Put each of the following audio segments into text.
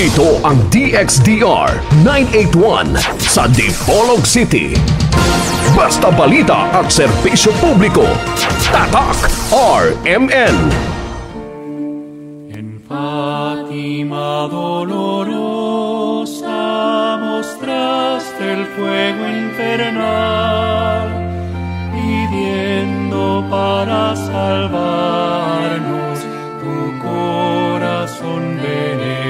Ito ang DXDR 981 sa Dipolog City. Basta balita al servicio público! Tatak RMN. En Fátima dolorosa mostraste el fuego infernal pidiendo para salvarnos tu corazón veneno.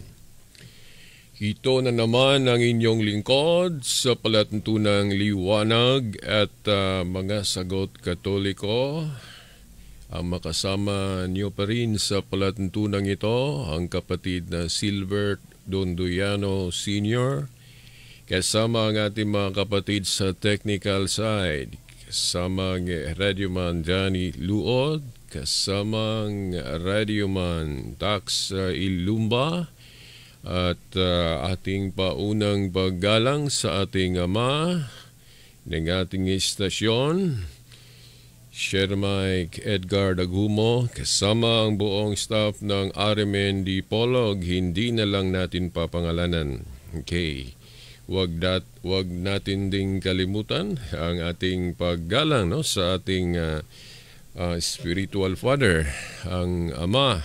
Ito na naman ang inyong lingkod sa palatuntunang liwanag at uh, mga sagot katoliko. Ang makasama niyo pa rin sa palatuntunang ito, ang kapatid na Silbert Donduyano Sr., kasama ang ating mga kapatid sa technical side, kasama ang radioman Johnny Luod, kasama ang radioman Tax ah, Ilumba, at uh, ating paunang paggalang sa ating Ama ng ating istasyon, Sher Mike Edgar Dagumo, kasama ang buong staff ng RMND Polog, hindi na lang natin papangalanan. Okay. Wag, dat, wag natin ding kalimutan ang ating paggalang no, sa ating uh, uh, spiritual father, ang Ama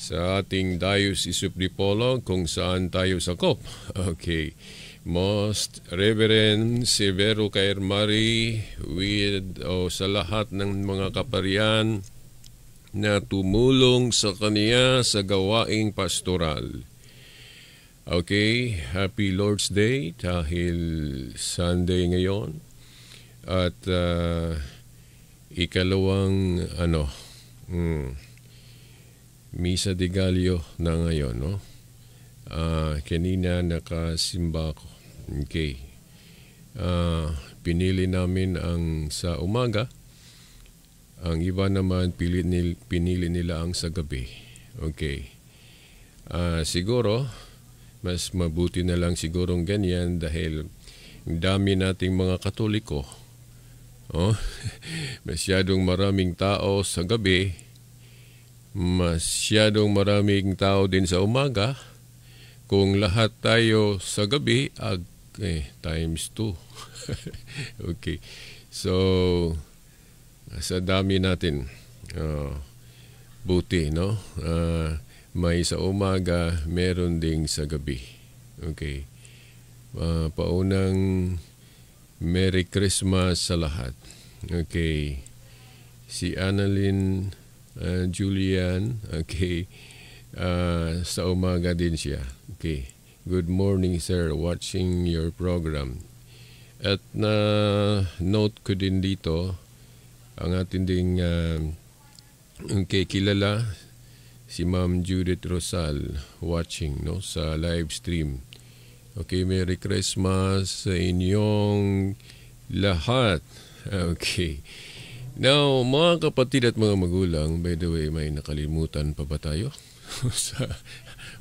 sa ating Diocese of Dipolog kung saan tayo sakop. Okay. Most Reverend Severo Kairmari with o oh, sa lahat ng mga kaparian na tumulong sa kaniya sa gawaing pastoral. Okay, happy Lord's Day dahil Sunday ngayon at uh, ikalawang ano, mm, Misa de Gallio na ngayon, no? Uh, kanina nakasimba ko. Okay. Uh, pinili namin ang sa umaga. Ang iba naman pili nil, pinili nila ang sa gabi. Okay. Uh, siguro mas mabuti na lang sigurong ganyan dahil dami nating mga Katoliko. Oh, masyadong maraming tao sa gabi masyadong maraming tao din sa umaga. Kung lahat tayo sa gabi, ag, eh, times 2. okay. So, sa dami natin, oh, buti, no? Uh, may sa umaga, meron ding sa gabi. Okay. Uh, paunang Merry Christmas sa lahat. Okay. Si Annalyn uh, Julian. Okay. Uh, sa umaga din siya. Okay. Good morning, sir. Watching your program. At na uh, note ko din dito ang ating ding uh, okay, kilala si Ma'am Judith Rosal watching no sa live stream. Okay, Merry Christmas sa inyong lahat. Okay. Now, mga kapatid at mga magulang, by the way, may nakalimutan pa ba tayo? sa,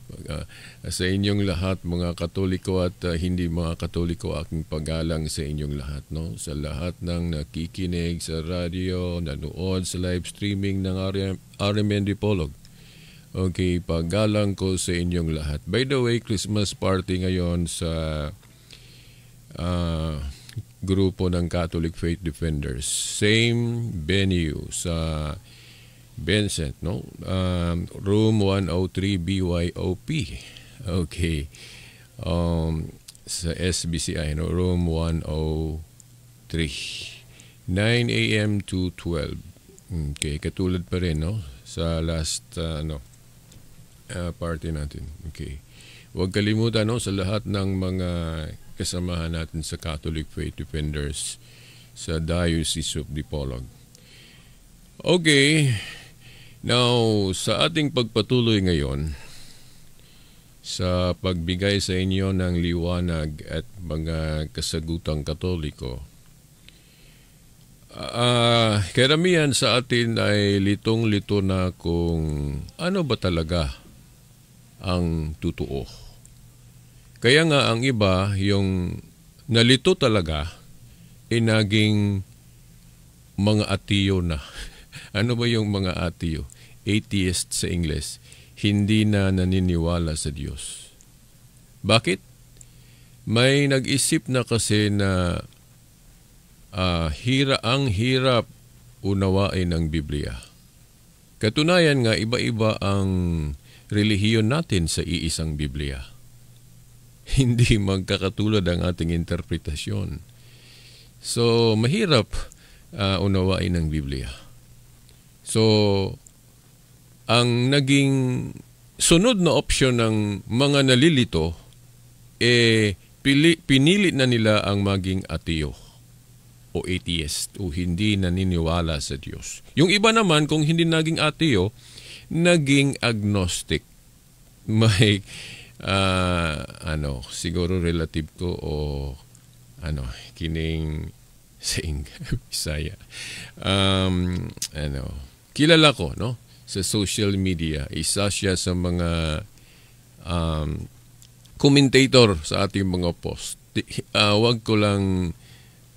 mga, sa inyong lahat, mga katoliko at uh, hindi mga katoliko, aking pagalang sa inyong lahat. No? Sa lahat ng nakikinig sa radio, nanood sa live streaming ng RMN Dipolog. Okay, pagalang ko sa inyong lahat. By the way, Christmas party ngayon sa... Uh, grupo ng Catholic Faith Defenders. Same venue sa Vincent, no? Um, room 103 BYOP. Okay. Um, sa SBCI, no? Room 103. 9 a.m. to 12. Okay, katulad pa rin, no? Sa last, uh, ano, uh, party natin. Okay. Huwag kalimutan, no? Sa lahat ng mga kasamahan natin sa Catholic Faith Defenders sa Diocese of Dipolog. Okay, now sa ating pagpatuloy ngayon sa pagbigay sa inyo ng liwanag at mga kasagutang katoliko, uh, karamihan sa atin ay litong-lito na kung ano ba talaga ang totoo kaya nga ang iba, yung nalito talaga, eh naging mga atiyo na. ano ba yung mga atiyo? Atheist sa Ingles. Hindi na naniniwala sa Diyos. Bakit? May nag-isip na kasi na uh, hira, ang hirap unawain ang Biblia. Katunayan nga, iba-iba ang relihiyon natin sa iisang Biblia. hindi magkakatulad ang ating interpretasyon. So, mahirap uh, unawain ang Biblia. So, ang naging sunod na option ng mga nalilito, eh, pili, pinili na nila ang maging ateo o atheist o hindi naniniwala sa Diyos. Yung iba naman, kung hindi naging ateo, naging agnostic. May uh, ano, siguro relative ko o ano, kining saying Bisaya. Um, ano, kilala ko, no? Sa social media, isa siya sa mga um, commentator sa ating mga post. Uh, wag ko lang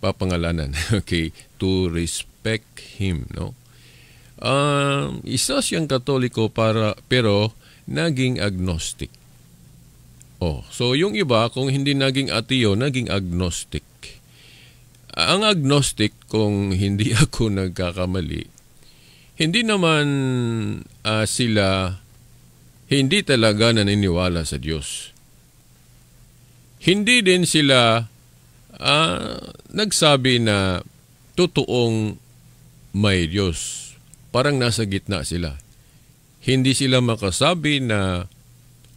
papangalanan, okay? To respect him, no? Um, isa siyang katoliko para, pero naging agnostic Oh, so yung iba kung hindi naging ateo, naging agnostic. Ang agnostic kung hindi ako nagkakamali, hindi naman uh, sila hindi talaga naniniwala sa Diyos. Hindi din sila uh, nagsabi na totoong may Diyos. Parang nasa gitna sila. Hindi sila makasabi na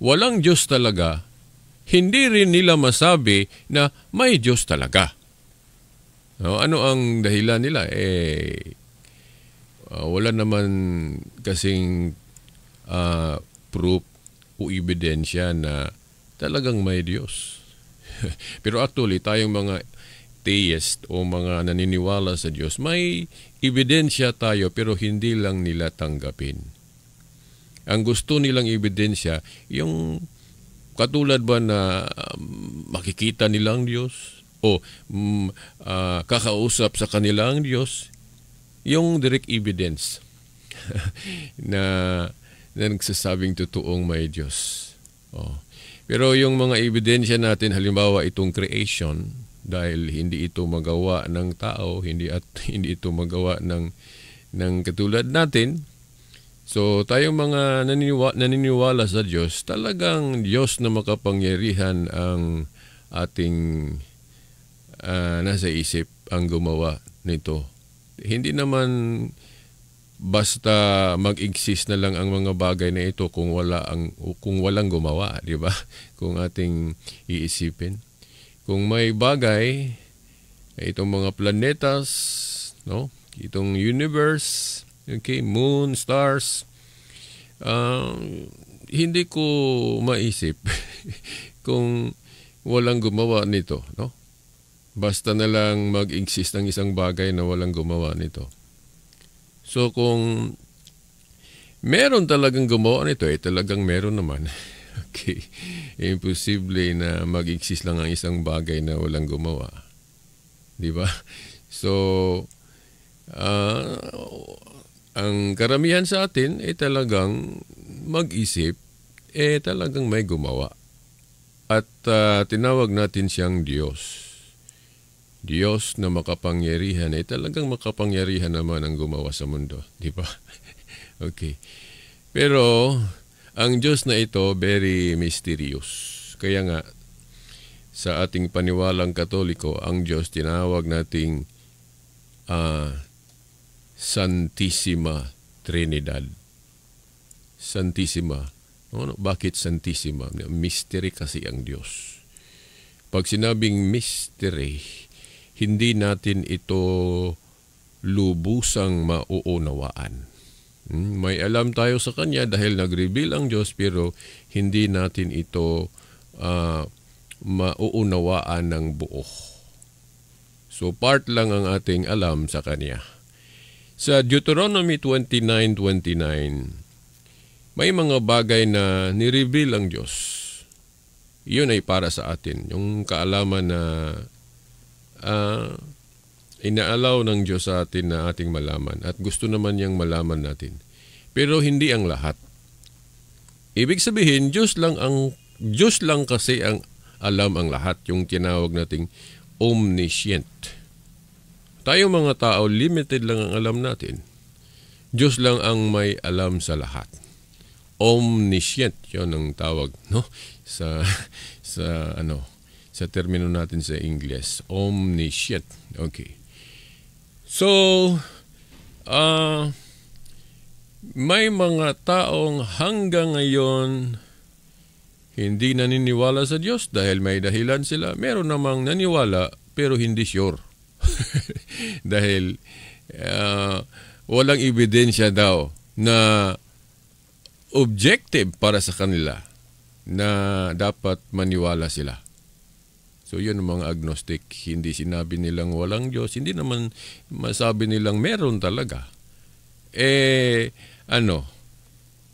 walang Diyos talaga hindi rin nila masabi na may Diyos talaga. No, ano ang dahilan nila? Eh, uh, wala naman kasing uh, proof o ebidensya na talagang may Diyos. Pero actually, tayong mga theist o mga naniniwala sa Diyos, may ebidensya tayo pero hindi lang nila tanggapin. Ang gusto nilang ebidensya, yung Katulad ba na um, makikita nilang Diyos o um, uh, kakausap sa kanilang Diyos? Yung direct evidence na, na nagsasabing totoong may Diyos. Oh. Pero yung mga ebidensya natin, halimbawa itong creation, dahil hindi ito magawa ng tao, hindi at hindi ito magawa ng ng katulad natin, So tayong mga naniniwa, naniniwala sa Diyos, talagang Diyos na makapangyarihan ang ating uh, nasa isip ang gumawa nito. Hindi naman basta mag-exist na lang ang mga bagay na ito kung wala ang kung walang gumawa, di ba? Kung ating iisipin. Kung may bagay itong mga planetas, no? Itong universe, Okay, moon, stars. Uh, hindi ko maisip kung walang gumawa nito, no? Basta na lang mag-exist ng isang bagay na walang gumawa nito. So kung meron talagang gumawa nito, eh talagang meron naman. okay. Imposible na mag-exist lang ang isang bagay na walang gumawa. 'Di ba? So uh, ang karamihan sa atin ay eh, talagang mag-isip, eh talagang may gumawa. At uh, tinawag natin siyang Diyos. Diyos na makapangyarihan ay eh, talagang makapangyarihan naman ang gumawa sa mundo, di ba? okay. Pero ang Diyos na ito very mysterious. Kaya nga sa ating paniwalang Katoliko, ang Diyos tinawag nating uh, Santissima Trinidad. Santissima. Ano, bakit Santissima? Mystery kasi ang Diyos. Pag sinabing mystery, hindi natin ito lubusang mauunawaan. Hmm? May alam tayo sa Kanya dahil nag-reveal ang Diyos pero hindi natin ito uh, mauunawaan ng buo. So part lang ang ating alam sa Kanya. Sa Deuteronomy 29.29, may mga bagay na nireveal ang Diyos. Iyon ay para sa atin. Yung kaalaman na uh, inaalaw ng Diyos sa atin na ating malaman at gusto naman niyang malaman natin. Pero hindi ang lahat. Ibig sabihin, Diyos lang ang Diyos lang kasi ang alam ang lahat, yung tinawag nating omniscient. Tayong mga tao, limited lang ang alam natin. Diyos lang ang may alam sa lahat. Omniscient, yon ang tawag, no? Sa, sa, ano, sa termino natin sa English. Omniscient. Okay. So, uh, may mga taong hanggang ngayon hindi naniniwala sa Diyos dahil may dahilan sila. Meron namang naniwala pero hindi sure. dahil uh, walang ebidensya daw na objective para sa kanila na dapat maniwala sila. So yun ang mga agnostic. Hindi sinabi nilang walang Diyos. Hindi naman masabi nilang meron talaga. Eh, ano,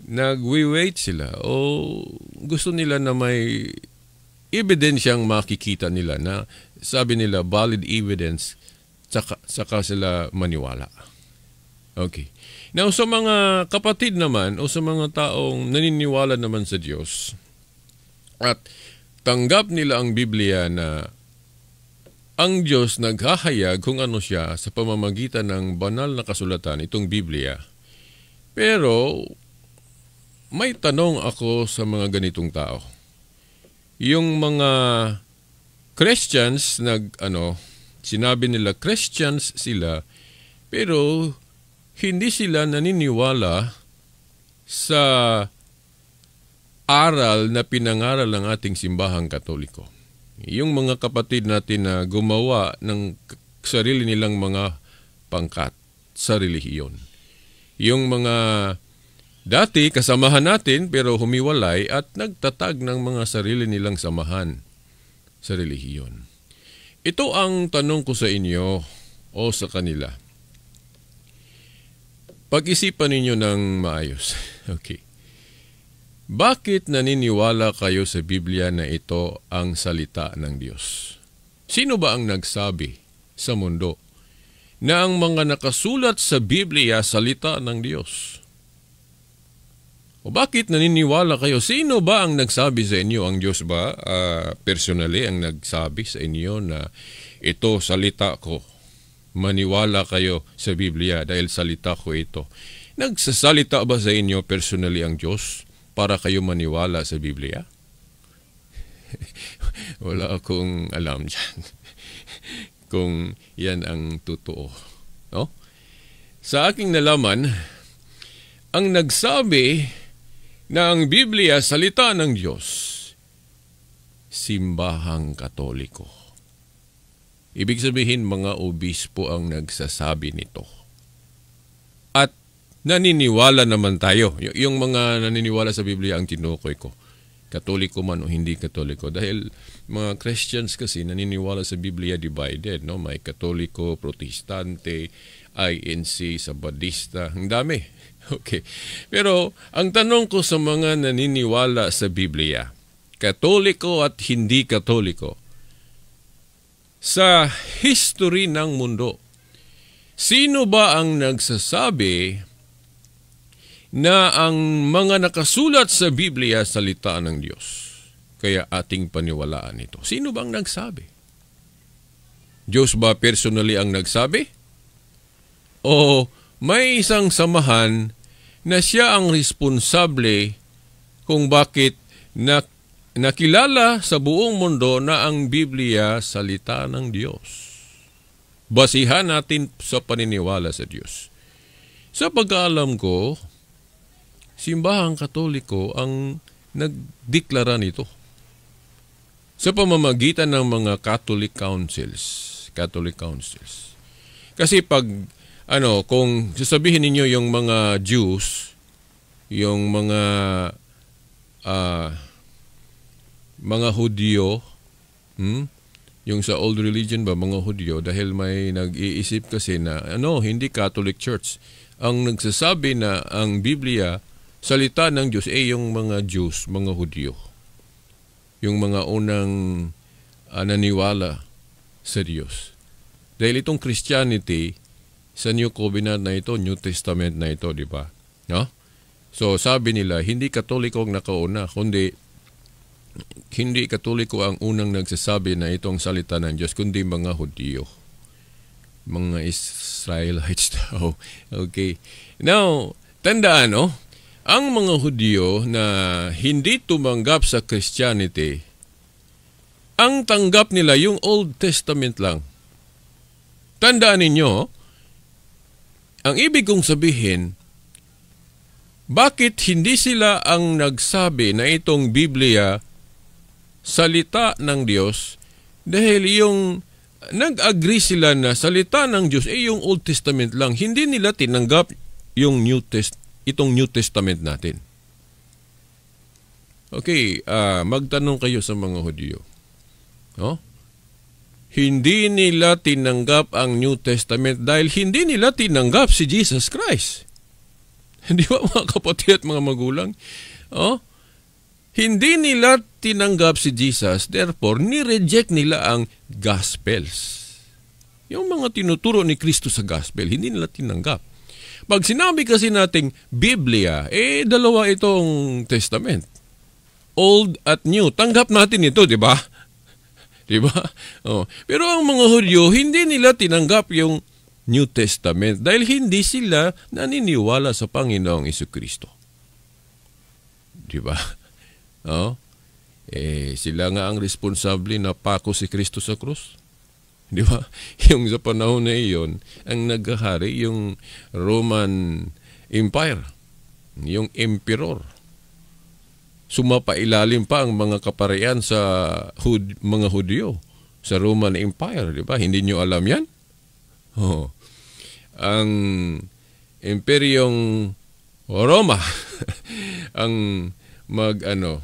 nagwi-wait sila o gusto nila na may ebidensyang makikita nila na sabi nila valid evidence saka, saka sila maniwala. Okay. Now, sa mga kapatid naman o sa mga taong naniniwala naman sa Diyos at tanggap nila ang Biblia na ang Diyos naghahayag kung ano siya sa pamamagitan ng banal na kasulatan, itong Biblia. Pero, may tanong ako sa mga ganitong tao. Yung mga Christians nag ano Sinabi nila Christians sila pero hindi sila naniniwala sa aral na pinangaral ng ating simbahang katoliko. Yung mga kapatid natin na gumawa ng sarili nilang mga pangkat sa relihiyon. Yung mga Dati, kasamahan natin pero humiwalay at nagtatag ng mga sarili nilang samahan sa relihiyon. Ito ang tanong ko sa inyo o sa kanila. Pag-isipan ninyo ng maayos. Okay. Bakit naniniwala kayo sa Biblia na ito ang salita ng Diyos? Sino ba ang nagsabi sa mundo na ang mga nakasulat sa Biblia salita ng Diyos? O bakit naniniwala kayo? Sino ba ang nagsabi sa inyo? Ang Diyos ba uh, personally ang nagsabi sa inyo na ito salita ko? Maniwala kayo sa Biblia dahil salita ko ito. Nagsasalita ba sa inyo personally ang Diyos para kayo maniwala sa Biblia? Wala akong alam dyan kung yan ang totoo. No? Sa aking nalaman, ang nagsabi ng ang Biblia salita ng Diyos, simbahang katoliko. Ibig sabihin mga obispo ang nagsasabi nito. At naniniwala naman tayo. Y- yung mga naniniwala sa Biblia ang tinukoy ko. Katoliko man o hindi katoliko. Dahil mga Christians kasi naniniwala sa Biblia divided. No? May katoliko, protestante, INC, Sabadista. Ang dami. Okay. Pero ang tanong ko sa mga naniniwala sa Biblia, katoliko at hindi katoliko, sa history ng mundo, sino ba ang nagsasabi na ang mga nakasulat sa Biblia salita ng Diyos? Kaya ating paniwalaan ito. Sino bang nagsabi? Diyos ba personally ang nagsabi? O may isang samahan na siya ang responsable kung bakit na, nakilala sa buong mundo na ang Biblia salita ng Diyos. Basihan natin sa paniniwala sa Diyos. Sa pagkaalam ko, simbahang katoliko ang nagdeklara nito sa pamamagitan ng mga Catholic councils. Catholic councils. Kasi pag ano, kung sasabihin ninyo yung mga Jews, yung mga uh, mga Hudyo, hmm? yung sa old religion ba, mga Hudyo, dahil may nag-iisip kasi na, ano, hindi Catholic Church. Ang nagsasabi na ang Biblia, salita ng Diyos, eh yung mga Jews, mga Hudyo. Yung mga unang uh, ah, naniwala sa Diyos. Dahil itong Christianity, sa New Covenant na ito, New Testament na ito, di ba? No? So sabi nila, hindi katoliko ang nakauna, kundi hindi katoliko ang unang nagsasabi na itong salita ng Diyos, kundi mga Hudyo. Mga Israelites daw. okay. Now, tandaan, no? Ang mga Hudyo na hindi tumanggap sa Christianity, ang tanggap nila yung Old Testament lang. Tandaan ninyo, ang ibig kong sabihin, bakit hindi sila ang nagsabi na itong Biblia salita ng Diyos dahil yung nag-agree sila na salita ng Diyos ay eh, yung Old Testament lang. Hindi nila tinanggap yung New Test itong New Testament natin. Okay, uh, magtanong kayo sa mga Hudyo. Oh? hindi nila tinanggap ang New Testament dahil hindi nila tinanggap si Jesus Christ. Hindi ba mga kapatid at mga magulang? Oh? Hindi nila tinanggap si Jesus, therefore, ni-reject nila ang Gospels. Yung mga tinuturo ni Kristo sa Gospel, hindi nila tinanggap. Pag sinabi kasi nating Biblia, eh dalawa itong Testament. Old at New. Tanggap natin ito, di ba? 'Di ba? Oh. Pero ang mga Hudyo, hindi nila tinanggap yung New Testament dahil hindi sila naniniwala sa Panginoong Kristo. 'Di ba? Oh. Eh sila nga ang responsable na pako si Kristo sa krus. 'Di ba? Yung sa panahon na iyon, ang naghahari yung Roman Empire, yung emperor sumapailalim pa ang mga kaparean sa hud, mga Hudyo sa Roman Empire, di ba? Hindi niyo alam 'yan? Oh. Ang imperyong Roma ang mag ano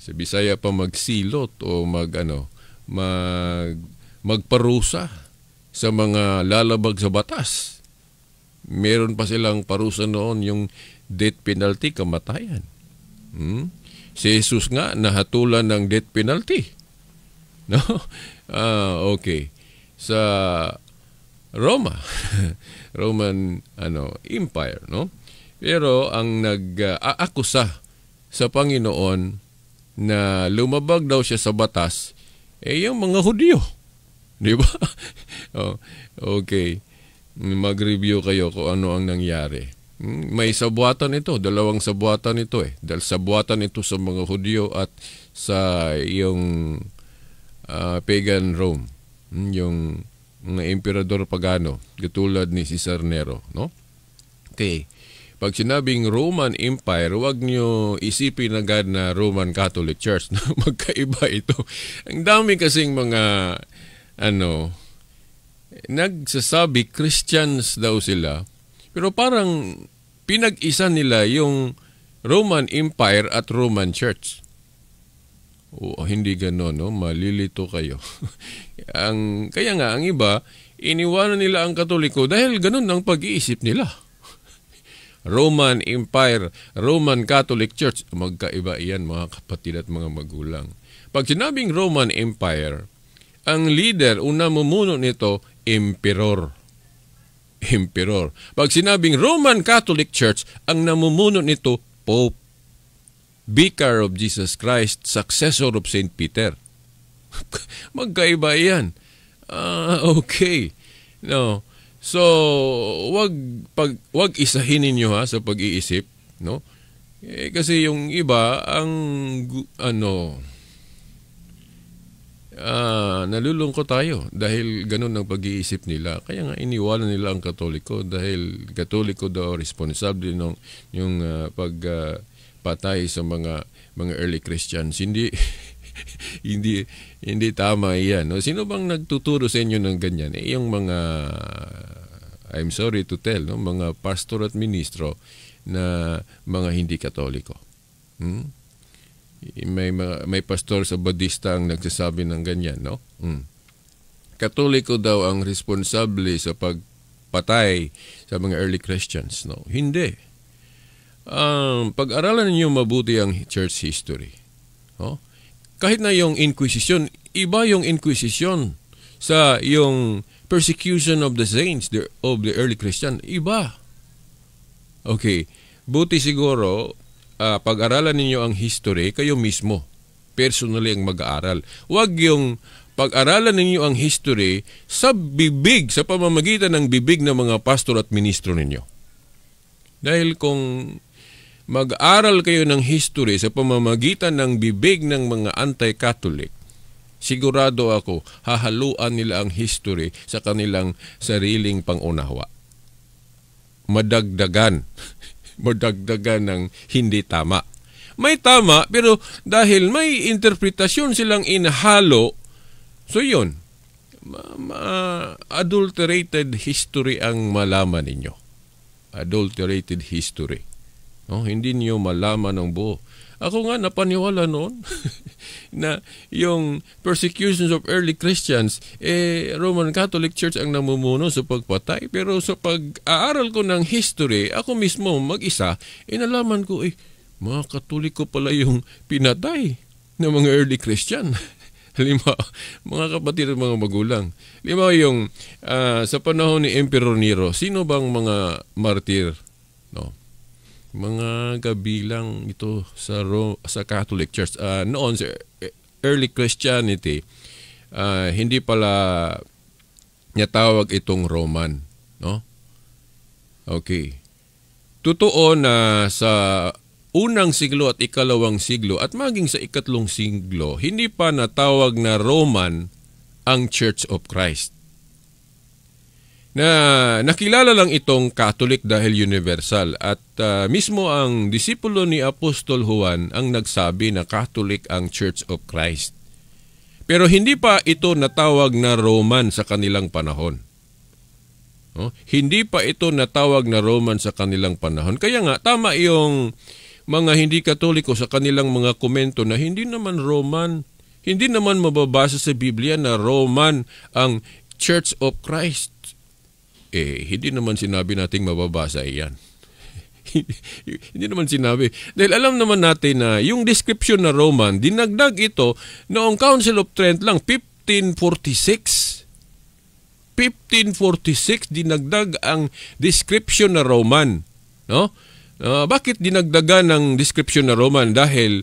sa Bisaya pa magsilot o mag ano mag magparusa sa mga lalabag sa batas. Meron pa silang parusa noon yung death penalty, kamatayan. Hmm? Si Jesus nga nahatulan ng death penalty. No? Ah, okay. Sa Roma, Roman ano, Empire, no? Pero ang nag-aakusa sa Panginoon na lumabag daw siya sa batas, eh yung mga Hudyo. Di ba? oh, okay. Mag-review kayo kung ano ang nangyari. May sabuatan ito, dalawang sabuatan ito eh. Dahil sabuatan ito sa mga Hudyo at sa yung uh, ah, pagan Rome, hmm, yung mga emperador pagano, katulad ni Cesar Nero, no? Okay. Pag sinabing Roman Empire, huwag nyo isipin agad na Roman Catholic Church. No? Magkaiba ito. Ang dami kasing mga, ano, nagsasabi Christians daw sila pero parang pinag-isa nila yung Roman Empire at Roman Church. O, hindi gano'n, no? malilito kayo. ang, kaya nga, ang iba, iniwanan nila ang Katoliko dahil gano'n ang pag-iisip nila. Roman Empire, Roman Catholic Church, magkaiba iyan mga kapatid at mga magulang. Pag sinabing Roman Empire, ang leader, una mumuno nito, emperor emperor. Pag sinabing Roman Catholic Church, ang namumuno nito, Pope. Vicar of Jesus Christ, successor of St. Peter. Magkaiba yan. Ah, uh, okay. No. So, wag pag wag isahin niyo ha sa pag-iisip, no? Eh, kasi yung iba ang ano, uh, nalulungkot tayo dahil ganun ang pag-iisip nila. Kaya nga iniwala nila ang Katoliko dahil Katoliko daw responsable ng yung uh, ah, pag uh, sa mga mga early Christians. Hindi hindi hindi tama 'yan. No? Sino bang nagtuturo sa inyo ng ganyan? Eh, yung mga I'm sorry to tell, no, mga pastor at ministro na mga hindi Katoliko. Hmm? may may pastor sa Badista ang nagsasabi ng ganyan, no? Mm. Katoliko daw ang responsable sa pagpatay sa mga early Christians, no? Hindi. Um, pag-aralan niyo mabuti ang church history. No? Kahit na yung Inquisition, iba yung Inquisition sa yung persecution of the saints the, of the early Christian, iba. Okay, buti siguro uh, pag-aralan ninyo ang history, kayo mismo, personally ang mag-aaral. Huwag yung pag-aralan ninyo ang history sa bibig, sa pamamagitan ng bibig ng mga pastor at ministro ninyo. Dahil kung mag-aral kayo ng history sa pamamagitan ng bibig ng mga anti-Catholic, sigurado ako hahaluan nila ang history sa kanilang sariling pangunawa. Madagdagan madagdagan ng hindi tama. May tama, pero dahil may interpretasyon silang inhalo, so yun, adulterated history ang malaman ninyo. Adulterated history. No, hindi niyo malaman ng buo. Ako nga napaniwala noon. na yung persecutions of early Christians, eh, Roman Catholic Church ang namumuno sa pagpatay. Pero sa pag-aaral ko ng history, ako mismo mag-isa, inalaman eh, ko, eh, mga Katoliko pala yung pinatay ng mga early Christian. Lima, mga kapatid at mga magulang. Lima yung uh, sa panahon ni Emperor Nero, sino bang mga martir? No mga gabilang ito sa Ro- sa Catholic Church. Uh, noon sa early Christianity, uh, hindi pala niya tawag itong Roman, no? Okay. Totoo na sa unang siglo at ikalawang siglo at maging sa ikatlong siglo, hindi pa natawag na Roman ang Church of Christ na nakilala lang itong Catholic dahil universal at uh, mismo ang disipulo ni Apostol Juan ang nagsabi na Catholic ang Church of Christ. Pero hindi pa ito natawag na Roman sa kanilang panahon. No? hindi pa ito natawag na Roman sa kanilang panahon. Kaya nga tama 'yung mga hindi Katoliko sa kanilang mga komento na hindi naman Roman, hindi naman mababasa sa Biblia na Roman ang Church of Christ eh, hindi naman sinabi nating mababasa iyan. hindi naman sinabi. Dahil alam naman natin na yung description na Roman, dinagdag ito noong Council of Trent lang, 1546. 1546, dinagdag ang description na Roman. No? Uh, bakit dinagdagan ng description na Roman? Dahil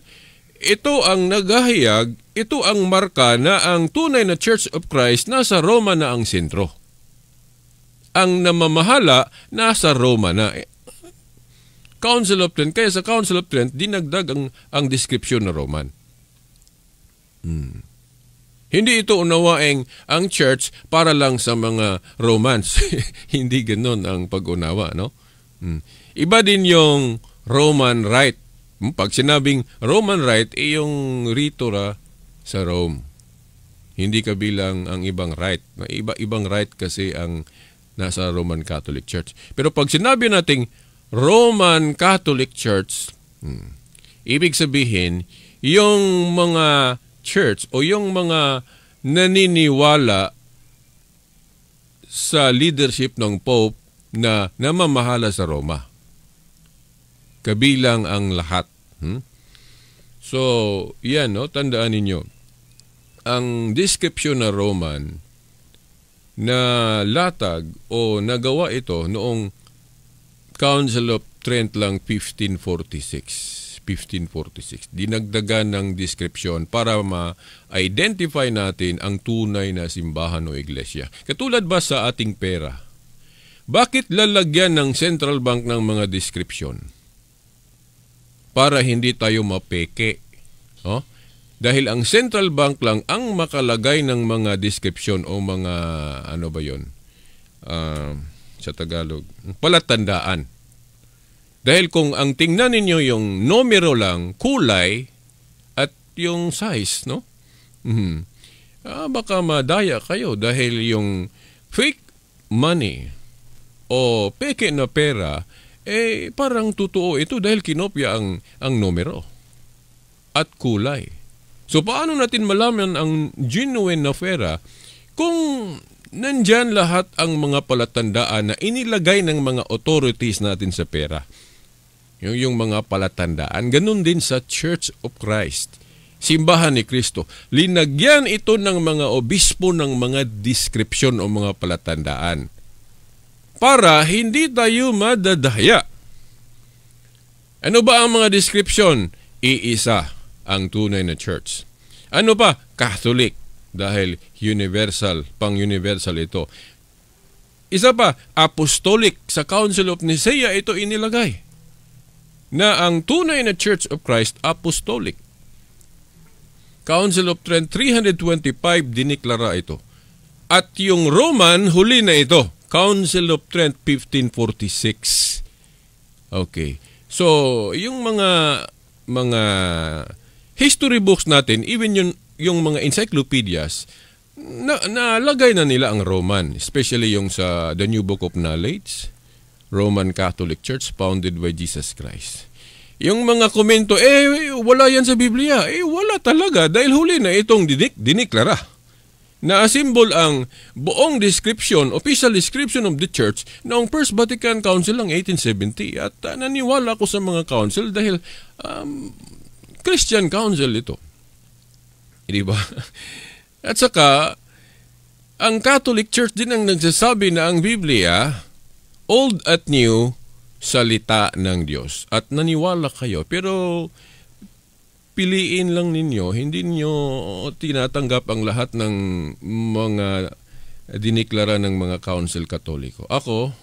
ito ang naghahayag, ito ang marka na ang tunay na Church of Christ nasa Roma na ang sentro ang namamahala nasa Roma na. Eh, Council of Trent, kaya sa Council of Trent, dinagdag ang, ang description na Roman. Hmm. Hindi ito unawaing ang church para lang sa mga Romans. Hindi ganoon ang pag-unawa, no? Hmm. Iba din yung Roman Rite. Hmm, pag sinabing Roman Rite, eh yung ritura sa Rome. Hindi kabilang ang ibang right. Iba-ibang right kasi ang nasa Roman Catholic Church. Pero pag sinabi nating Roman Catholic Church, hmm, ibig sabihin, yung mga church o yung mga naniniwala sa leadership ng Pope na namamahala sa Roma. Kabilang ang lahat. Hmm? So, yan, no? tandaan ninyo. Ang description na Roman na latag o nagawa ito noong Council of Trent lang 1546. 1546. Dinagdagan ng description para ma-identify natin ang tunay na simbahan o iglesia. Katulad ba sa ating pera? Bakit lalagyan ng central bank ng mga description? Para hindi tayo mapeke. Oh? Dahil ang central bank lang ang makalagay ng mga description o mga ano ba yon uh, ah, sa Tagalog, palatandaan. Dahil kung ang tingnan ninyo yung numero lang, kulay, at yung size, no? Mm-hmm. Ah, baka madaya kayo dahil yung fake money o peke na pera, eh parang totoo ito dahil kinopya ang, ang numero at kulay. So paano natin malaman ang genuine na pera kung nandyan lahat ang mga palatandaan na inilagay ng mga authorities natin sa pera? Yung, yung mga palatandaan, ganun din sa Church of Christ, simbahan ni Kristo. Linagyan ito ng mga obispo ng mga description o mga palatandaan para hindi tayo madadaya. Ano ba ang mga description? Iisa ang tunay na church. Ano pa? Catholic dahil universal, pang-universal ito. Isa pa, apostolic sa Council of Nicaea ito inilagay na ang tunay na Church of Christ apostolic. Council of Trent 325 diniklara ito. At yung Roman, huli na ito. Council of Trent 1546. Okay. So, yung mga mga history books natin, even yung, yung mga encyclopedias, na, nalagay na nila ang Roman, especially yung sa The New Book of Knowledge, Roman Catholic Church founded by Jesus Christ. Yung mga komento, eh, wala yan sa Biblia. Eh, wala talaga dahil huli na itong dinik diniklara. na Naasimbol ang buong description, official description of the church noong First Vatican Council ng 1870. At uh, naniwala ko sa mga council dahil um, Christian Council ito. Hindi ba? At saka, ang Catholic Church din ang nagsasabi na ang Biblia, Old at New, salita ng Diyos. At naniwala kayo. Pero piliin lang ninyo, hindi niyo tinatanggap ang lahat ng mga diniklara ng mga council katoliko. Ako,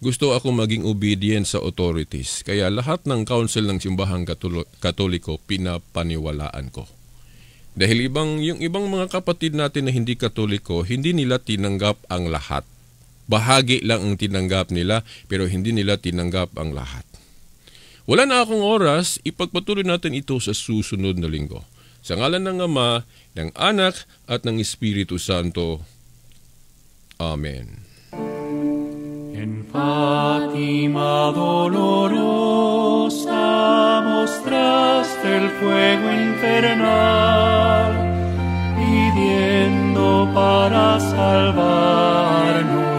gusto ako maging obedient sa authorities, kaya lahat ng council ng simbahang katoliko pinapaniwalaan ko. Dahil ibang, yung ibang mga kapatid natin na hindi katoliko, hindi nila tinanggap ang lahat. Bahagi lang ang tinanggap nila, pero hindi nila tinanggap ang lahat. Wala na akong oras, ipagpatuloy natin ito sa susunod na linggo. Sa ngalan ng Ama, ng Anak, at ng Espiritu Santo. Amen. En Fátima dolorosa mostraste el fuego infernal, pidiendo para salvarnos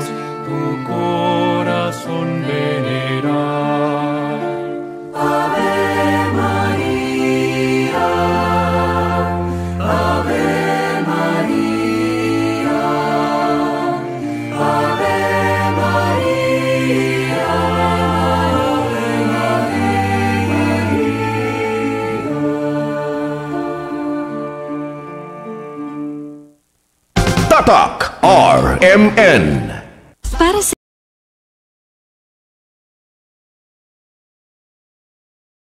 Katak, R M N.